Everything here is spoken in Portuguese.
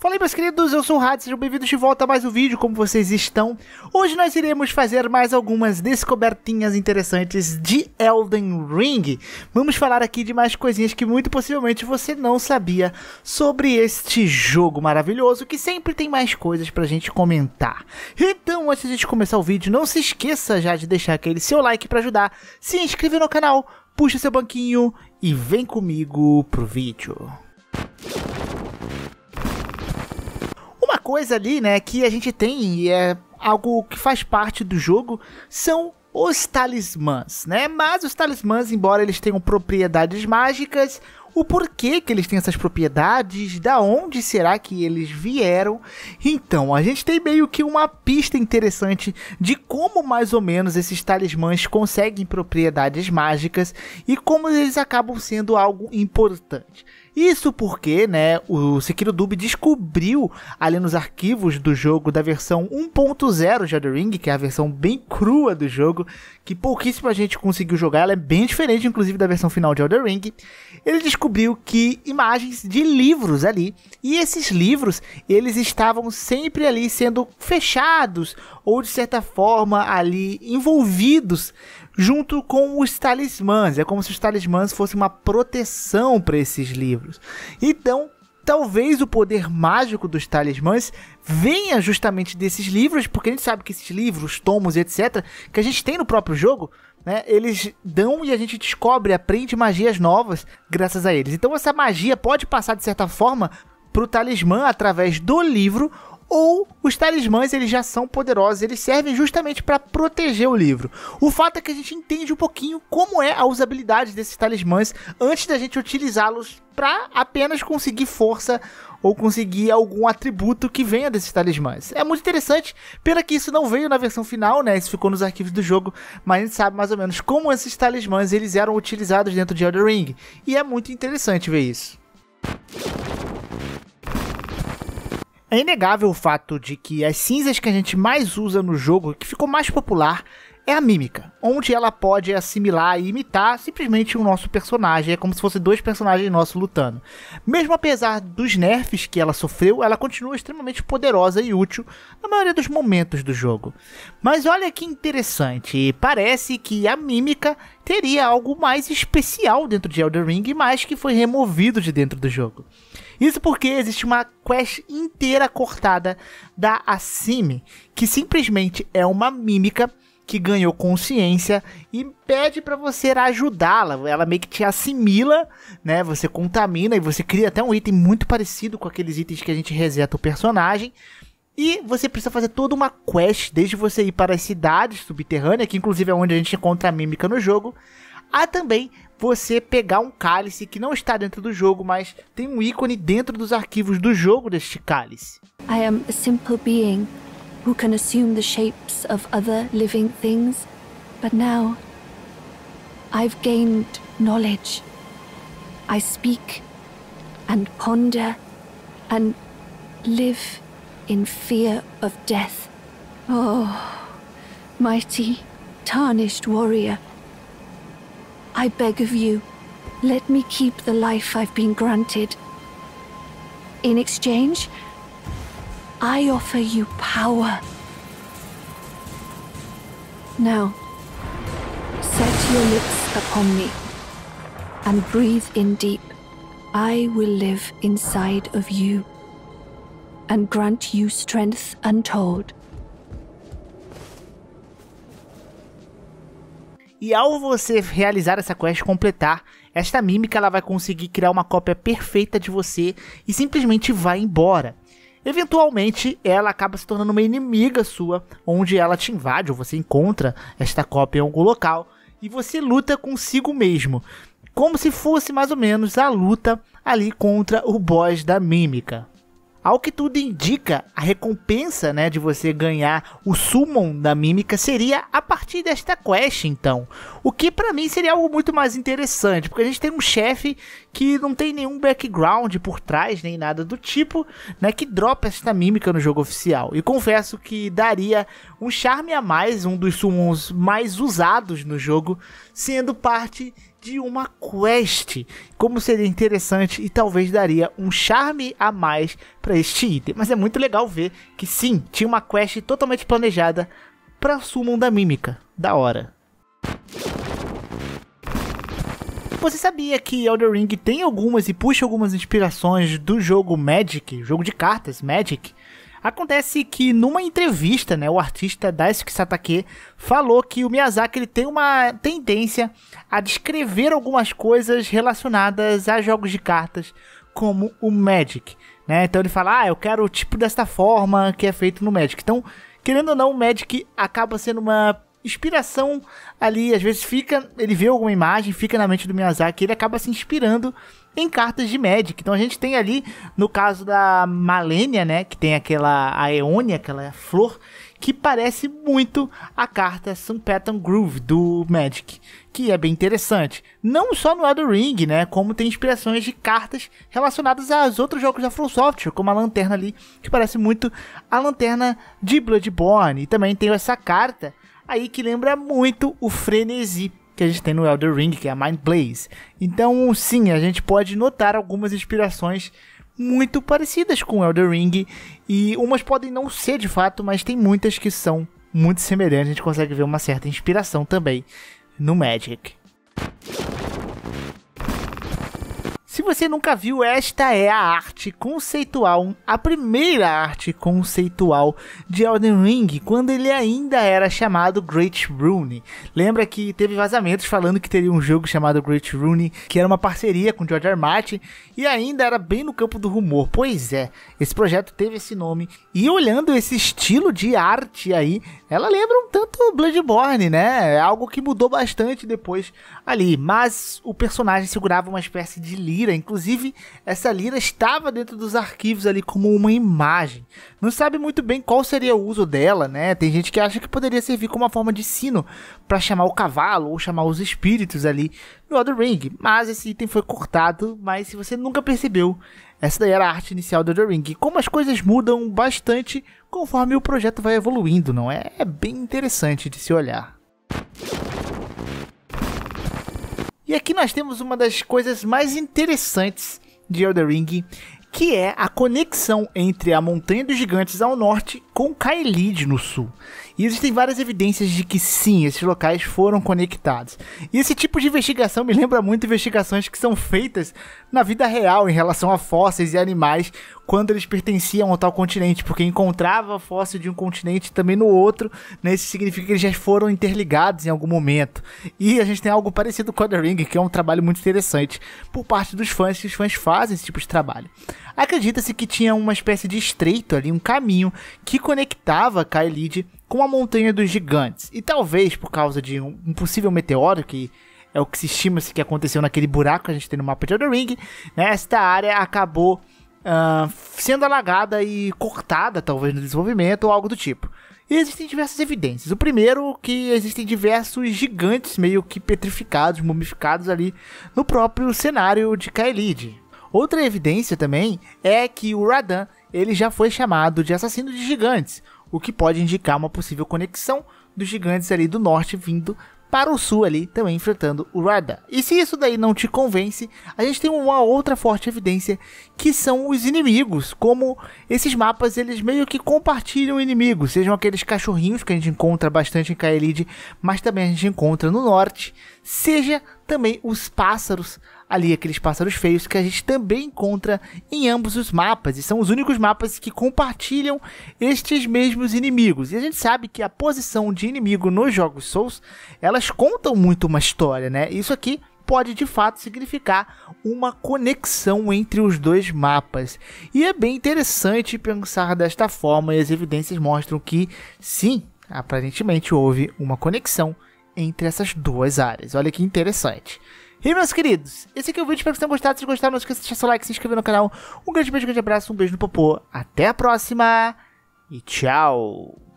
Fala aí meus queridos, eu sou o Rádio, sejam bem-vindos de volta a mais um vídeo, como vocês estão? Hoje nós iremos fazer mais algumas descobertinhas interessantes de Elden Ring. Vamos falar aqui de mais coisinhas que muito possivelmente você não sabia sobre este jogo maravilhoso, que sempre tem mais coisas pra gente comentar. Então, antes de a gente começar o vídeo, não se esqueça já de deixar aquele seu like pra ajudar, se inscrever no canal, puxa seu banquinho e vem comigo pro vídeo. Uma coisa ali, né, que a gente tem e é algo que faz parte do jogo são os talismãs, né? Mas os talismãs, embora eles tenham propriedades mágicas, o porquê que eles têm essas propriedades, da onde será que eles vieram. Então, a gente tem meio que uma pista interessante de como mais ou menos esses talismãs conseguem propriedades mágicas e como eles acabam sendo algo importante. Isso porque, né, o Sekiro Dub descobriu ali nos arquivos do jogo da versão 1.0 de Elden Ring, que é a versão bem crua do jogo, que pouquíssima gente conseguiu jogar, ela é bem diferente inclusive da versão final de Elden Ring. Ele descobriu que imagens de livros ali, e esses livros, eles estavam sempre ali sendo fechados ou de certa forma ali envolvidos junto com os talismãs. É como se os talismãs fossem uma proteção para esses livros. Então, talvez o poder mágico dos talismãs venha justamente desses livros, porque a gente sabe que esses livros, tomos, etc., que a gente tem no próprio jogo, né, eles dão e a gente descobre, aprende magias novas graças a eles. Então essa magia pode passar de certa forma para o talismã através do livro ou os talismãs eles já são poderosos, eles servem justamente para proteger o livro. O fato é que a gente entende um pouquinho como é a usabilidade desses talismãs antes da gente utilizá-los para apenas conseguir força ou conseguir algum atributo que venha desses talismãs. É muito interessante, pena que isso não veio na versão final, né? Isso ficou nos arquivos do jogo, mas a gente sabe mais ou menos como esses talismãs eles eram utilizados dentro de Elder Ring, e é muito interessante ver isso. É inegável o fato de que as cinzas que a gente mais usa no jogo, que ficou mais popular, é a mímica, onde ela pode assimilar e imitar simplesmente o nosso personagem, é como se fosse dois personagens nossos lutando. Mesmo apesar dos nerfs que ela sofreu, ela continua extremamente poderosa e útil na maioria dos momentos do jogo. Mas olha que interessante, parece que a mímica teria algo mais especial dentro de Elden Ring, mas que foi removido de dentro do jogo. Isso porque existe uma quest inteira cortada da Asimi, que simplesmente é uma mímica que ganhou consciência e pede para você ajudá-la. Ela meio que te assimila, né? Você contamina e você cria até um item muito parecido com aqueles itens que a gente reseta o personagem. E você precisa fazer toda uma quest, desde você ir para as cidades subterrâneas, que inclusive é onde a gente encontra a mímica no jogo, a também você pegar um cálice que não está dentro do jogo, mas tem um ícone dentro dos arquivos do jogo deste cálice. I am a simple being. who can assume the shapes of other living things, but now I've gained knowledge. I speak and ponder and live in fear of death. Oh, mighty, tarnished warrior, I beg of you, let me keep the life I've been granted. In exchange, I offer you power. Now, set your lips upon me and breathe in deep. I will live inside of you and grant you strength untold. E ao você realizar essa quest completar, esta mímica ela vai conseguir criar uma cópia perfeita de você e simplesmente vai embora. Eventualmente, ela acaba se tornando uma inimiga sua, onde ela te invade ou você encontra esta cópia em algum local e você luta consigo mesmo, como se fosse mais ou menos a luta ali contra o boss da mímica. Ao que tudo indica, a recompensa né, de você ganhar o summon da mímica seria a partir desta quest, então. O que para mim seria algo muito mais interessante, porque a gente tem um chefe que não tem nenhum background por trás, nem nada do tipo, né, que dropa esta mímica no jogo oficial. E confesso que daria um charme a mais, um dos summons mais usados no jogo, sendo parte de uma quest. Como seria interessante e talvez daria um charme a mais para este item. Mas é muito legal ver que sim, tinha uma quest totalmente planejada para Summon da Mímica. Da hora. Você sabia que Elder Ring tem algumas e puxa algumas inspirações do jogo Magic, jogo de cartas Magic? Acontece que numa entrevista, né, o artista Daisuke Satake falou que o Miyazaki ele tem uma tendência a descrever algumas coisas relacionadas a jogos de cartas, como o Magic, né? Então ele fala: "Ah, eu quero o tipo desta forma que é feito no Magic". Então, querendo ou não, o Magic acaba sendo uma inspiração ali, às vezes fica, ele vê alguma imagem, fica na mente do Miyazaki, ele acaba se inspirando em cartas de Magic. Então a gente tem ali, no caso da Malenia, né, que tem aquela aeonia aquela flor, que parece muito a carta Pattern Groove do Magic, que é bem interessante. Não só no Elder Ring, né, como tem inspirações de cartas relacionadas aos outros jogos da From Software, como a lanterna ali, que parece muito a lanterna de Bloodborne. E também tem essa carta aí que lembra muito o frenesi que a gente tem no Elder Ring, que é a Mind Blaze. Então, sim, a gente pode notar algumas inspirações muito parecidas com o Elder Ring e umas podem não ser de fato, mas tem muitas que são muito semelhantes, a gente consegue ver uma certa inspiração também no Magic. Se você nunca viu, esta é a arte conceitual, a primeira arte conceitual de Elden Ring, quando ele ainda era chamado Great Rune. Lembra que teve vazamentos falando que teria um jogo chamado Great Rune, que era uma parceria com George R. Martin, e ainda era bem no campo do rumor. Pois é, esse projeto teve esse nome. E olhando esse estilo de arte aí, ela lembra um tanto Bloodborne, né? É algo que mudou bastante depois ali, mas o personagem segurava uma espécie de lira lira. Inclusive, essa lira estava dentro dos arquivos ali como uma imagem. Não sabe muito bem qual seria o uso dela, né? Tem gente que acha que poderia servir como uma forma de sino para chamar o cavalo ou chamar os espíritos ali no Elden Ring. Mas esse item foi cortado, mas se você nunca percebeu, essa daí era a arte inicial do Elden Ring. E como as coisas mudam bastante conforme o projeto vai evoluindo, não é? É bem interessante de se olhar. E aqui nós temos uma das coisas mais interessantes de Elden Ring, que é a conexão entre a Montanha dos Gigantes ao norte com Kaelid no sul. E existem várias evidências de que sim, esses locais foram conectados. E esse tipo de investigação me lembra muito investigações que são feitas na vida real em relação a fósseis e animais quando eles pertenciam a tal continente, porque encontrava fóssil de um continente também no outro, né? Isso significa que eles já foram interligados em algum momento. E a gente tem algo parecido com The Ring, que é um trabalho muito interessante por parte dos fãs, que os fãs fazem esse tipo de trabalho. Acredita-se que tinha uma espécie de estreito ali, um caminho que conectava Kaelid com a Montanha dos Gigantes. E talvez por causa de um, possível meteoro que é o que se estima -se que aconteceu naquele buraco que a gente tem no mapa de Elden Ring, né? Esta área acabou uh, sendo alagada e cortada, talvez, no desenvolvimento ou algo do tipo. E existem diversas evidências. O primeiro, que existem diversos gigantes meio que petrificados, mumificados ali no próprio cenário de Kaelid. Outra evidência também é que o Radan ele já foi chamado de assassino de gigantes, o que pode indicar uma possível conexão dos gigantes ali do norte vindo para o sul ali, também enfrentando o radar E se isso daí não te convence, a gente tem uma outra forte evidência que são os inimigos, como esses mapas eles meio que compartilham inimigos, sejam aqueles cachorrinhos que a gente encontra bastante em Kaelid, mas também a gente encontra no norte, seja também os pássaros, ali aqueles pássaros feios que a gente também encontra em ambos os mapas, e são os únicos mapas que compartilham estes mesmos inimigos. E a gente sabe que a posição de inimigo nos jogos Souls, elas contam muito uma história, né? Isso aqui pode de fato significar uma conexão entre os dois mapas. E é bem interessante pensar desta forma, e as evidências mostram que sim, aparentemente houve uma conexão entre essas duas áreas. Olha que interessante. E meus queridos, esse aqui é o vídeo, espero que vocês tenham gostado. Se gostaram, não esqueça de deixar seu like, se inscrever no canal. Um grande beijo, um grande abraço, um beijo no popô. Até a próxima e tchau!